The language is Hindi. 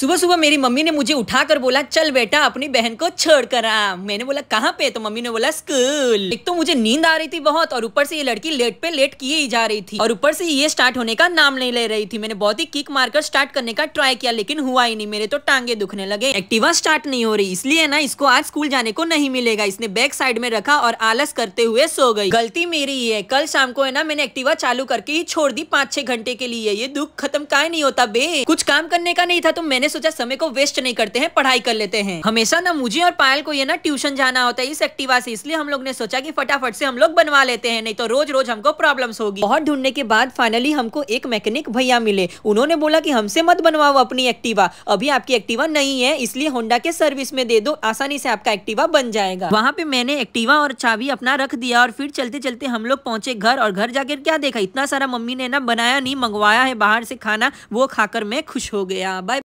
सुबह सुबह मेरी मम्मी ने मुझे उठाकर बोला चल बेटा अपनी बहन को छोड़ कर आ मैंने बोला कहाँ पे तो मम्मी ने बोला स्कूल एक तो मुझे नींद आ रही थी बहुत और ऊपर से ये लड़की लेट पे लेट किए ही जा रही थी और ऊपर से ये स्टार्ट होने का नाम नहीं ले रही थी मैंने बहुत ही किक मारकर स्टार्ट करने का ट्राई किया लेकिन हुआ ही नहीं मेरे तो टांगे दुखने लगे एक्टिवा स्टार्ट नहीं हो रही इसलिए ना इसको आज स्कूल जाने को नहीं मिलेगा इसने बैक साइड में रखा और आलस करते हुए सो गई गलती मेरी है कल शाम को है ना मैंने एक्टिवा चालू करके ही छोड़ दी पाँच छह घंटे के लिए ये दुख खत्म का नहीं होता बे कुछ काम करने का नहीं था तो मैंने मैंने सोचा समय को वेस्ट नहीं करते हैं पढ़ाई कर लेते हैं हमेशा ना मुझे और पायल को ये ना ट्यूशन जाना होता है इस एक्टिवा से इसलिए हम लोग ने सोचा कि फटाफट से हम लोग बनवा लेते हैं नहीं तो रोज रोज हमको प्रॉब्लम होगी बहुत ढूंढने के बाद फाइनली हमको एक मैकेनिक भैया मिले उन्होंने बोला की हमसे मत बनवाओ अपनी एक्टिवा अभी आपकी एक्टिवा नहीं है इसलिए होंडा के सर्विस में दे दो आसानी से आपका एक्टिवा बन जाएगा वहाँ पे मैंने एक्टिवा और चाबी अपना रख दिया और फिर चलते चलते हम लोग पहुंचे घर और घर जाकर क्या देखा इतना सारा मम्मी ने ना बनाया नहीं मंगवाया है बाहर से खाना वो खाकर मैं खुश हो गया बाय